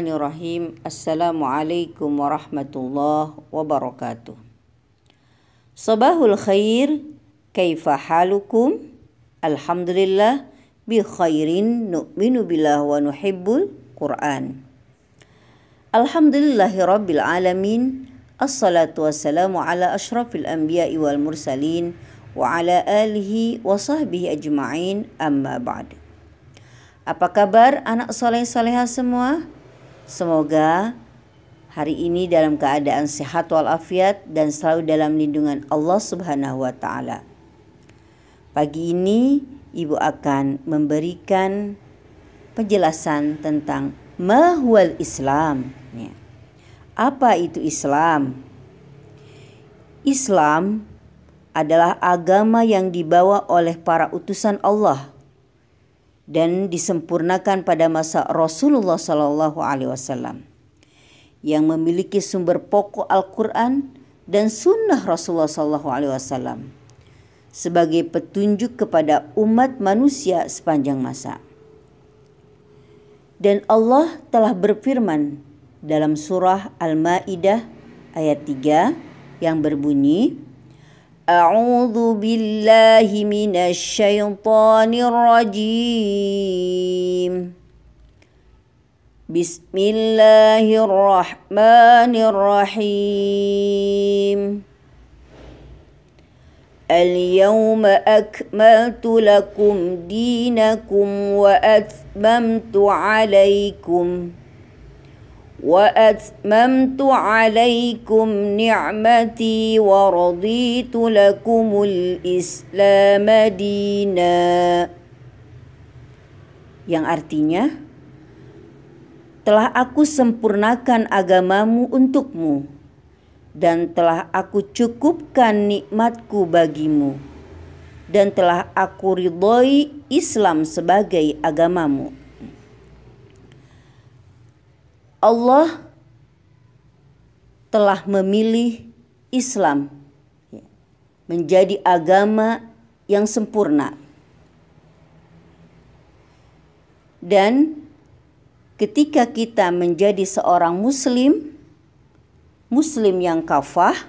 Bismillahirrahmanirrahim Assalamualaikum warahmatullahi wabarakatuh Sabahul khair Kaifa halukum Alhamdulillah Bi khairin nu'minu billah wa nuhibbul Quran Alhamdulillahirabbil alamin Assalatu wassalamu ala asyrafil anbiya'i wal mursalin Wa ala alihi wa sahbihi ajma'in amma ba'du Apa kabar anak soleh-soleha semua? Semoga hari ini dalam keadaan sehat walafiat dan selalu dalam lindungan Allah Subhanahu wa taala. Pagi ini Ibu akan memberikan penjelasan tentang mahwal Islam. Ya. Apa itu Islam? Islam adalah agama yang dibawa oleh para utusan Allah dan disempurnakan pada masa Rasulullah Shallallahu Alaihi Wasallam yang memiliki sumber pokok Al-Quran dan Sunnah Rasulullah Shallallahu Alaihi Wasallam sebagai petunjuk kepada umat manusia sepanjang masa. Dan Allah telah berfirman dalam surah Al-Maidah ayat 3 yang berbunyi أعوذ بالله من الشيطان الرجيم بسم الله الرحمن الرحيم اليوم أكملت لكم دينكم وأتممت عليكم وأتممت عليكم نعمتي ورضيت لكم الإسلام دينا yang artinya telah aku sempurnakan agamamu untukmu dan telah aku cukupkan nikmatku bagimu dan telah aku ridhoi Islam sebagai agamamu Allah telah memilih Islam menjadi agama yang sempurna. Dan ketika kita menjadi seorang muslim, muslim yang kafah,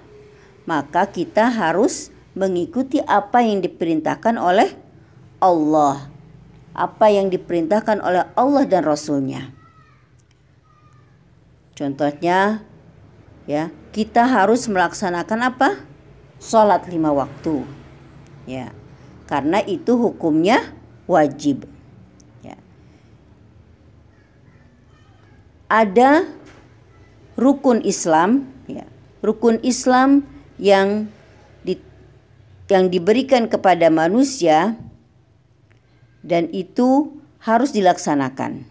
maka kita harus mengikuti apa yang diperintahkan oleh Allah. Apa yang diperintahkan oleh Allah dan Rasulnya. nya Contohnya ya, kita harus melaksanakan apa? Salat lima waktu. Ya. Karena itu hukumnya wajib. Ya. Ada rukun Islam, ya. Rukun Islam yang di, yang diberikan kepada manusia dan itu harus dilaksanakan.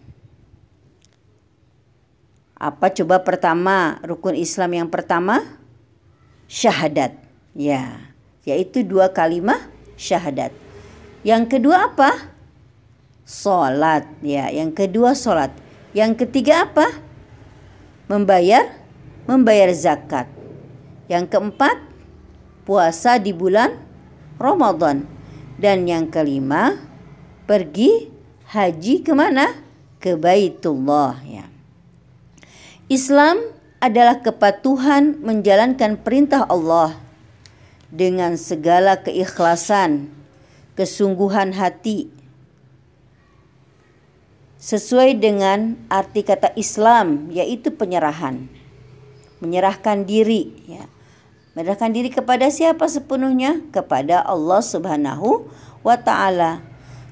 Apa coba pertama rukun Islam yang pertama? Syahadat. Ya, yaitu dua kalimat syahadat. Yang kedua apa? Salat. Ya, yang kedua salat. Yang ketiga apa? Membayar membayar zakat. Yang keempat, puasa di bulan Ramadan. Dan yang kelima, pergi haji kemana? Ke Baitullah ya. Islam adalah kepatuhan menjalankan perintah Allah dengan segala keikhlasan, kesungguhan hati, sesuai dengan arti kata Islam, yaitu penyerahan, menyerahkan diri, ya. menyerahkan diri kepada siapa sepenuhnya, kepada Allah Subhanahu wa Ta'ala.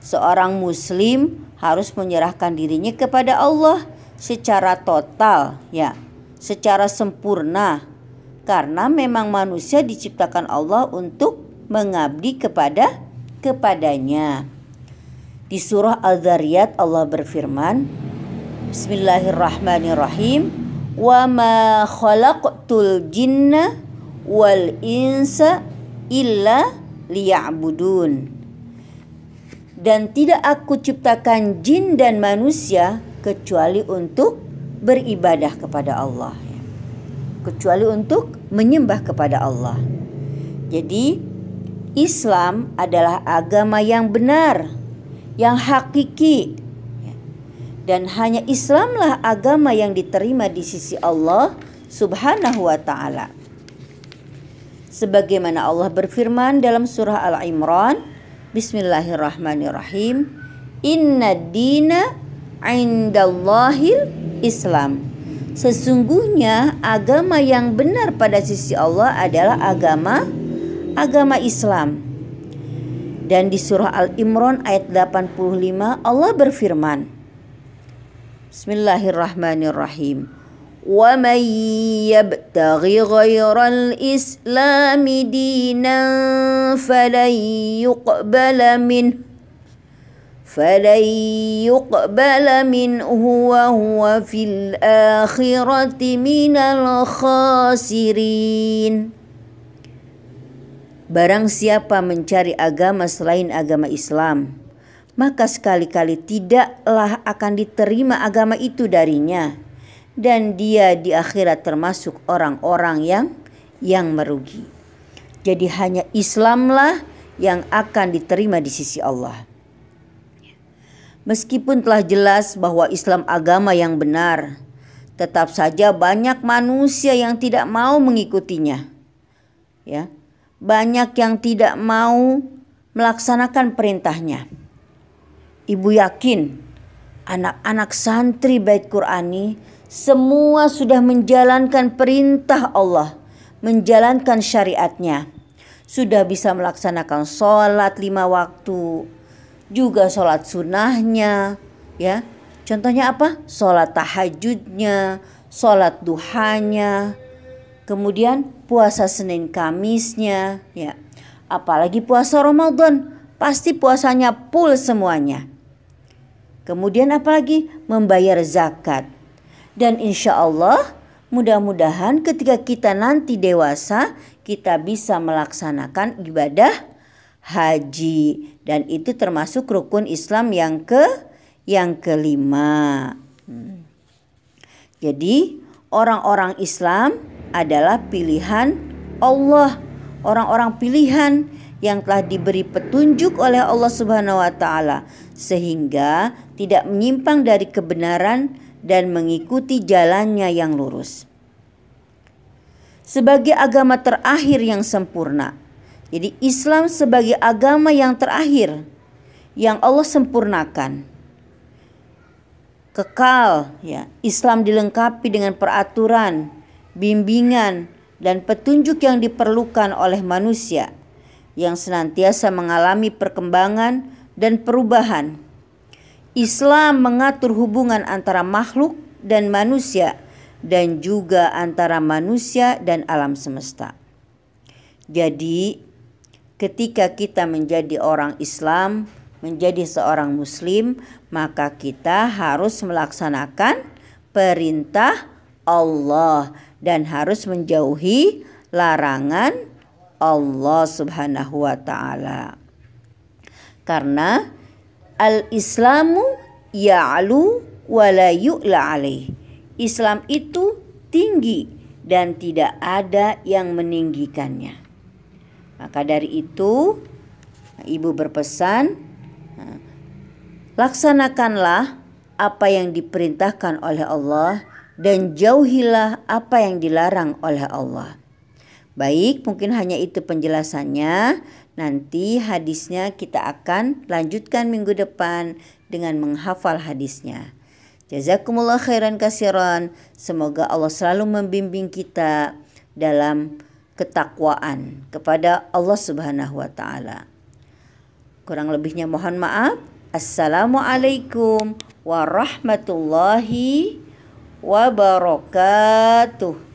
Seorang Muslim harus menyerahkan dirinya kepada Allah secara total ya, secara sempurna. Karena memang manusia diciptakan Allah untuk mengabdi kepada kepadanya. Di surah al dhariyat Allah berfirman, Bismillahirrahmanirrahim, "Wa ma khalaqtul jinna wal insa illa liya'budun." Dan tidak aku ciptakan jin dan manusia kecuali untuk beribadah kepada Allah. Kecuali untuk menyembah kepada Allah. Jadi Islam adalah agama yang benar, yang hakiki. Dan hanya Islamlah agama yang diterima di sisi Allah Subhanahu wa taala. Sebagaimana Allah berfirman dalam surah Al-Imran, Bismillahirrahmanirrahim, "Inna dina indallahil Islam. Sesungguhnya agama yang benar pada sisi Allah adalah agama agama Islam. Dan di surah Al-Imran ayat 85 Allah berfirman Bismillahirrahmanirrahim ومن يبتغ غير الإسلام دينا فلن يقبل منه فلن يقبل منه وهو في الآخرة من الخاسرين Barang siapa mencari agama selain agama Islam, maka sekali-kali tidaklah akan diterima agama itu darinya dan dia di akhirat termasuk orang-orang yang yang merugi. Jadi hanya Islamlah yang akan diterima di sisi Allah. Meskipun telah jelas bahwa Islam agama yang benar, tetap saja banyak manusia yang tidak mau mengikutinya. Ya. Banyak yang tidak mau melaksanakan perintahnya. Ibu yakin anak-anak santri Bait Qurani semua sudah menjalankan perintah Allah, menjalankan syariatnya. Sudah bisa melaksanakan sholat lima waktu, juga sholat sunnahnya ya contohnya apa sholat tahajudnya sholat duhanya kemudian puasa Senin Kamisnya ya apalagi puasa Ramadan pasti puasanya full semuanya kemudian apalagi membayar zakat dan insya Allah mudah-mudahan ketika kita nanti dewasa kita bisa melaksanakan ibadah haji dan itu termasuk rukun Islam yang ke yang kelima. Hmm. Jadi orang-orang Islam adalah pilihan Allah, orang-orang pilihan yang telah diberi petunjuk oleh Allah Subhanahu wa taala sehingga tidak menyimpang dari kebenaran dan mengikuti jalannya yang lurus. Sebagai agama terakhir yang sempurna, jadi Islam sebagai agama yang terakhir yang Allah sempurnakan. Kekal ya, Islam dilengkapi dengan peraturan, bimbingan dan petunjuk yang diperlukan oleh manusia yang senantiasa mengalami perkembangan dan perubahan. Islam mengatur hubungan antara makhluk dan manusia dan juga antara manusia dan alam semesta. Jadi, ketika kita menjadi orang Islam, menjadi seorang Muslim, maka kita harus melaksanakan perintah Allah dan harus menjauhi larangan Allah Subhanahu wa Ta'ala. Karena al-Islamu ya'lu wa la yu'la alaih. Islam itu tinggi dan tidak ada yang meninggikannya. Maka dari itu, ibu berpesan, laksanakanlah apa yang diperintahkan oleh Allah dan jauhilah apa yang dilarang oleh Allah. Baik, mungkin hanya itu penjelasannya. Nanti hadisnya kita akan lanjutkan minggu depan dengan menghafal hadisnya. Jazakumullah khairan kasiron. Semoga Allah selalu membimbing kita dalam ketakwaan kepada Allah Subhanahu wa taala. Kurang lebihnya mohon maaf. Assalamualaikum warahmatullahi wabarakatuh.